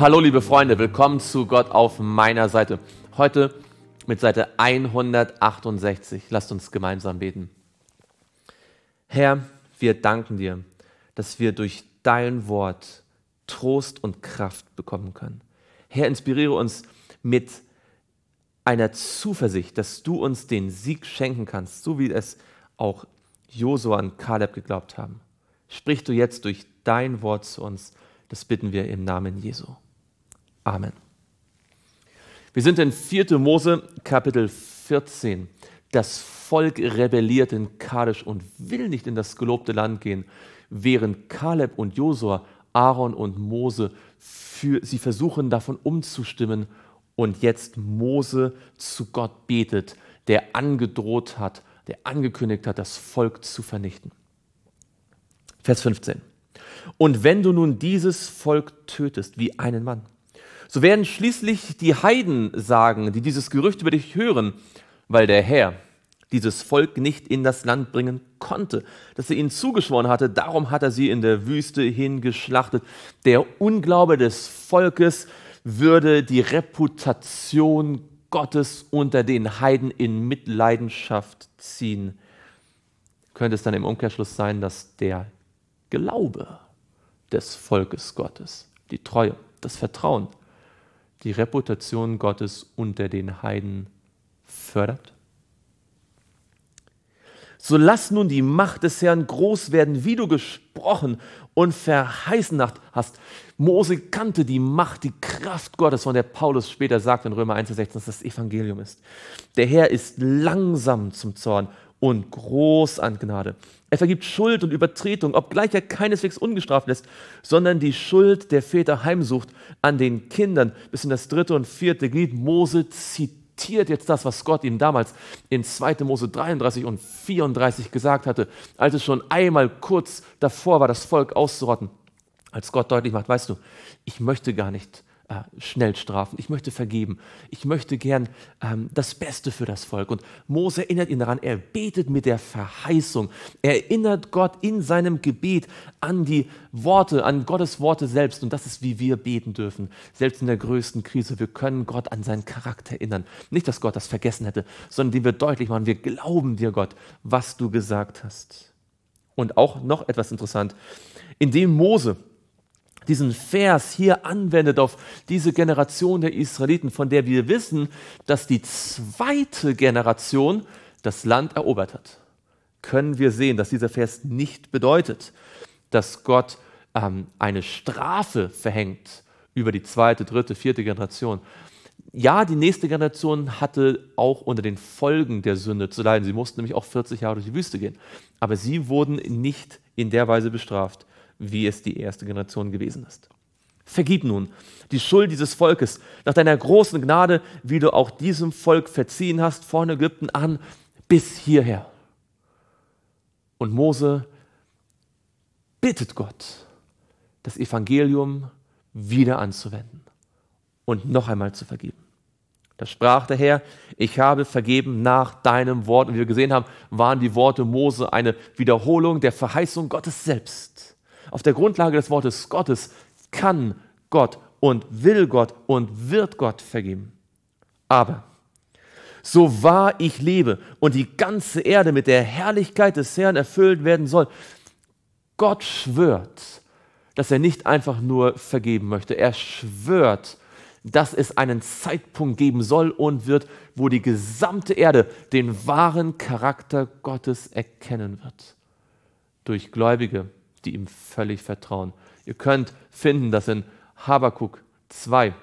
Hallo liebe Freunde, willkommen zu Gott auf meiner Seite. Heute mit Seite 168. Lasst uns gemeinsam beten. Herr, wir danken dir, dass wir durch dein Wort Trost und Kraft bekommen können. Herr, inspiriere uns mit einer Zuversicht, dass du uns den Sieg schenken kannst, so wie es auch Josua und Kaleb geglaubt haben. Sprich du jetzt durch dein Wort zu uns. Das bitten wir im Namen Jesu. Amen. Wir sind in 4. Mose Kapitel 14. Das Volk rebelliert in Kadesh und will nicht in das gelobte Land gehen, während Kaleb und Josua, Aaron und Mose, für, sie versuchen davon umzustimmen und jetzt Mose zu Gott betet, der angedroht hat, der angekündigt hat, das Volk zu vernichten. Vers 15. Und wenn du nun dieses Volk tötest wie einen Mann, so werden schließlich die Heiden sagen, die dieses Gerücht über dich hören, weil der Herr dieses Volk nicht in das Land bringen konnte, das er ihnen zugeschworen hatte. Darum hat er sie in der Wüste hingeschlachtet. Der Unglaube des Volkes würde die Reputation Gottes unter den Heiden in Mitleidenschaft ziehen. Könnte es dann im Umkehrschluss sein, dass der Glaube des Volkes Gottes, die Treue, das Vertrauen die Reputation Gottes unter den Heiden fördert? So lass nun die Macht des Herrn groß werden, wie du gesprochen und verheißen hast. Mose kannte die Macht, die Kraft Gottes, von der Paulus später sagt in Römer 1,16, dass das Evangelium ist. Der Herr ist langsam zum Zorn und groß an Gnade. Er vergibt Schuld und Übertretung, obgleich er keineswegs ungestraft lässt, sondern die Schuld der Väter heimsucht an den Kindern bis in das dritte und vierte Glied. Mose zitiert jetzt das, was Gott ihm damals in 2. Mose 33 und 34 gesagt hatte, als es schon einmal kurz davor war, das Volk auszurotten. Als Gott deutlich macht, weißt du, ich möchte gar nicht, äh, schnell strafen, ich möchte vergeben, ich möchte gern ähm, das Beste für das Volk. Und Mose erinnert ihn daran, er betet mit der Verheißung, er erinnert Gott in seinem Gebet an die Worte, an Gottes Worte selbst. Und das ist, wie wir beten dürfen, selbst in der größten Krise. Wir können Gott an seinen Charakter erinnern. Nicht, dass Gott das vergessen hätte, sondern indem wir deutlich machen, wir glauben dir, Gott, was du gesagt hast. Und auch noch etwas interessant, indem Mose diesen Vers hier anwendet auf diese Generation der Israeliten, von der wir wissen, dass die zweite Generation das Land erobert hat, können wir sehen, dass dieser Vers nicht bedeutet, dass Gott ähm, eine Strafe verhängt über die zweite, dritte, vierte Generation. Ja, die nächste Generation hatte auch unter den Folgen der Sünde zu leiden. Sie mussten nämlich auch 40 Jahre durch die Wüste gehen. Aber sie wurden nicht in der Weise bestraft wie es die erste Generation gewesen ist. Vergib nun die Schuld dieses Volkes nach deiner großen Gnade, wie du auch diesem Volk verziehen hast, von Ägypten an bis hierher. Und Mose bittet Gott, das Evangelium wieder anzuwenden und noch einmal zu vergeben. Da sprach der Herr, ich habe vergeben nach deinem Wort. Und wie wir gesehen haben, waren die Worte Mose eine Wiederholung der Verheißung Gottes selbst auf der Grundlage des Wortes Gottes kann Gott und will Gott und wird Gott vergeben. Aber so wahr ich lebe und die ganze Erde mit der Herrlichkeit des Herrn erfüllt werden soll, Gott schwört, dass er nicht einfach nur vergeben möchte. Er schwört, dass es einen Zeitpunkt geben soll und wird, wo die gesamte Erde den wahren Charakter Gottes erkennen wird. Durch Gläubige die ihm völlig vertrauen. Ihr könnt finden, dass in Habakuk 2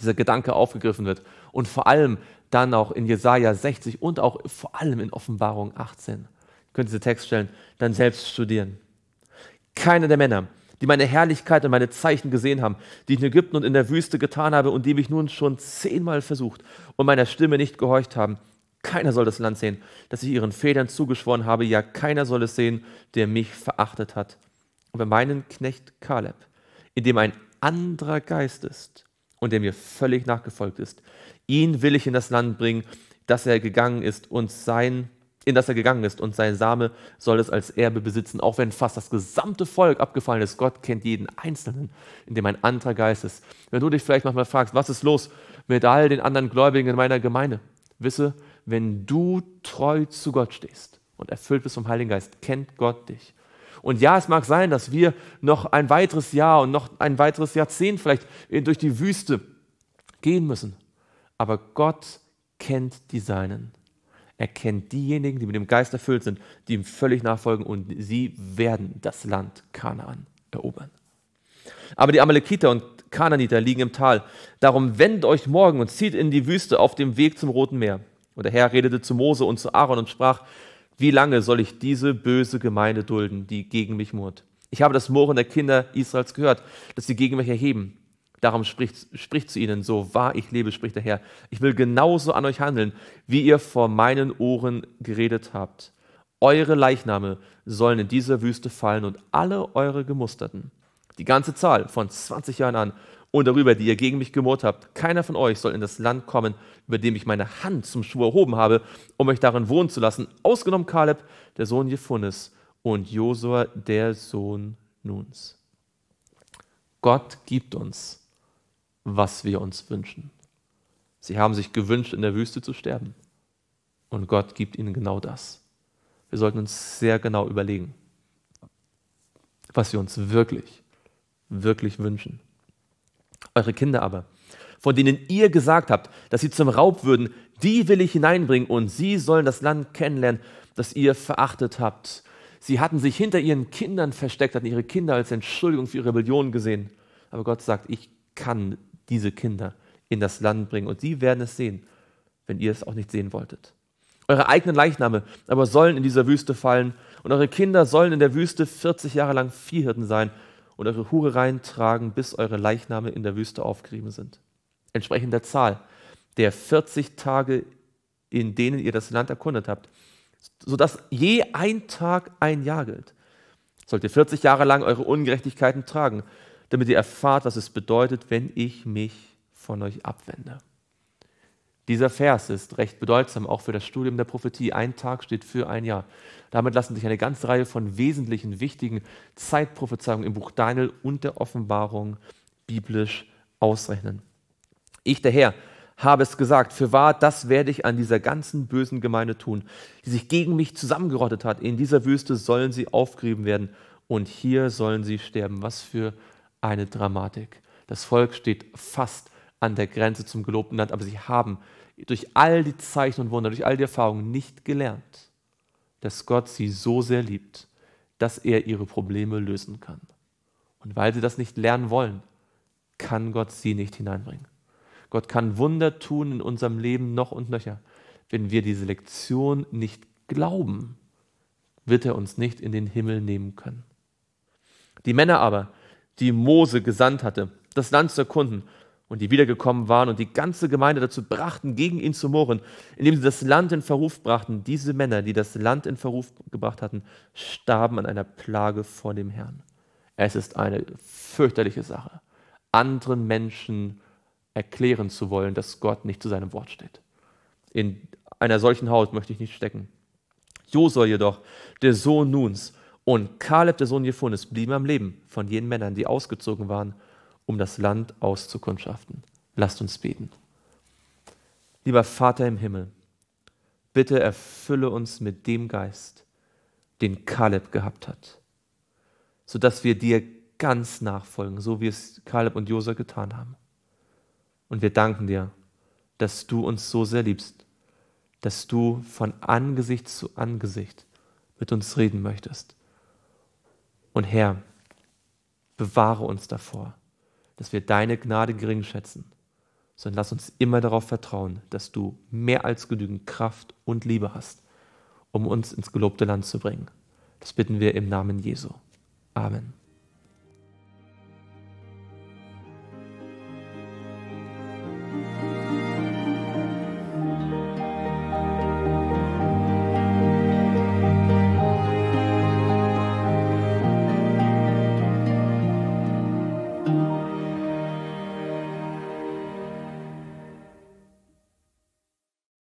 dieser Gedanke aufgegriffen wird und vor allem dann auch in Jesaja 60 und auch vor allem in Offenbarung 18. Ihr könnt diese Textstellen dann selbst studieren. Keiner der Männer, die meine Herrlichkeit und meine Zeichen gesehen haben, die ich in Ägypten und in der Wüste getan habe und die mich nun schon zehnmal versucht und meiner Stimme nicht gehorcht haben, keiner soll das Land sehen, das ich ihren Federn zugeschworen habe. Ja, keiner soll es sehen, der mich verachtet hat. Aber meinen Knecht Kaleb, in dem ein anderer Geist ist und der mir völlig nachgefolgt ist, ihn will ich in das Land bringen, dass er gegangen ist und sein in das er gegangen ist, und sein Same soll es als Erbe besitzen, auch wenn fast das gesamte Volk abgefallen ist. Gott kennt jeden Einzelnen, in dem ein anderer Geist ist. Wenn du dich vielleicht manchmal fragst, was ist los mit all den anderen Gläubigen in meiner Gemeinde, wisse, wenn du treu zu Gott stehst und erfüllt bist vom Heiligen Geist, kennt Gott dich. Und ja, es mag sein, dass wir noch ein weiteres Jahr und noch ein weiteres Jahrzehnt vielleicht durch die Wüste gehen müssen. Aber Gott kennt die Seinen. Er kennt diejenigen, die mit dem Geist erfüllt sind, die ihm völlig nachfolgen und sie werden das Land Kanaan erobern. Aber die Amalekiter und Kananiter liegen im Tal. Darum wendet euch morgen und zieht in die Wüste auf dem Weg zum Roten Meer. Und der Herr redete zu Mose und zu Aaron und sprach, wie lange soll ich diese böse Gemeinde dulden, die gegen mich murrt? Ich habe das Murren der Kinder Israels gehört, dass sie gegen mich erheben. Darum spricht, spricht zu ihnen, so wahr ich lebe, spricht der Herr. Ich will genauso an euch handeln, wie ihr vor meinen Ohren geredet habt. Eure Leichname sollen in dieser Wüste fallen und alle eure Gemusterten, die ganze Zahl von 20 Jahren an und darüber, die ihr gegen mich gemurrt habt. Keiner von euch soll in das Land kommen, über dem ich meine Hand zum Schwur erhoben habe, um euch darin wohnen zu lassen, ausgenommen Kaleb, der Sohn Jefunnes und Josua, der Sohn Nuns. Gott gibt uns, was wir uns wünschen. Sie haben sich gewünscht, in der Wüste zu sterben. Und Gott gibt ihnen genau das. Wir sollten uns sehr genau überlegen, was wir uns wirklich, wirklich wünschen eure Kinder aber, von denen ihr gesagt habt, dass sie zum Raub würden, die will ich hineinbringen und sie sollen das Land kennenlernen, das ihr verachtet habt. Sie hatten sich hinter ihren Kindern versteckt, hatten ihre Kinder als Entschuldigung für ihre Rebellion gesehen. Aber Gott sagt, ich kann diese Kinder in das Land bringen und sie werden es sehen, wenn ihr es auch nicht sehen wolltet. Eure eigenen Leichname aber sollen in dieser Wüste fallen und eure Kinder sollen in der Wüste 40 Jahre lang Viehhirten sein und eure Hurereien tragen, bis eure Leichname in der Wüste aufgerieben sind. Entsprechend der Zahl der 40 Tage, in denen ihr das Land erkundet habt, sodass je ein Tag ein Jahr gilt. Sollt ihr 40 Jahre lang eure Ungerechtigkeiten tragen, damit ihr erfahrt, was es bedeutet, wenn ich mich von euch abwende. Dieser Vers ist recht bedeutsam auch für das Studium der Prophetie. Ein Tag steht für ein Jahr. Damit lassen sich eine ganze Reihe von wesentlichen, wichtigen Zeitprophezeiungen im Buch Daniel und der Offenbarung biblisch ausrechnen. Ich, der Herr, habe es gesagt, für wahr, das werde ich an dieser ganzen bösen Gemeinde tun, die sich gegen mich zusammengerottet hat. In dieser Wüste sollen sie aufgerieben werden und hier sollen sie sterben. Was für eine Dramatik. Das Volk steht fast an der Grenze zum gelobten Land, aber sie haben durch all die Zeichen und Wunder, durch all die Erfahrungen nicht gelernt, dass Gott sie so sehr liebt, dass er ihre Probleme lösen kann. Und weil sie das nicht lernen wollen, kann Gott sie nicht hineinbringen. Gott kann Wunder tun in unserem Leben noch und nöcher. Wenn wir diese Lektion nicht glauben, wird er uns nicht in den Himmel nehmen können. Die Männer aber, die Mose gesandt hatte, das Land zu erkunden und die wiedergekommen waren und die ganze Gemeinde dazu brachten, gegen ihn zu murren, indem sie das Land in Verruf brachten. Diese Männer, die das Land in Verruf gebracht hatten, starben an einer Plage vor dem Herrn. Es ist eine fürchterliche Sache, anderen Menschen erklären zu wollen, dass Gott nicht zu seinem Wort steht. In einer solchen Haut möchte ich nicht stecken. Josua jedoch, der Sohn Nuns, und Kaleb, der Sohn Jephunes, blieben am Leben von jenen Männern, die ausgezogen waren um das Land auszukundschaften. Lasst uns beten. Lieber Vater im Himmel, bitte erfülle uns mit dem Geist, den Kaleb gehabt hat, sodass wir dir ganz nachfolgen, so wie es Kaleb und Josef getan haben. Und wir danken dir, dass du uns so sehr liebst, dass du von Angesicht zu Angesicht mit uns reden möchtest. Und Herr, bewahre uns davor, dass wir deine Gnade gering schätzen, sondern lass uns immer darauf vertrauen, dass du mehr als genügend Kraft und Liebe hast, um uns ins gelobte Land zu bringen. Das bitten wir im Namen Jesu. Amen.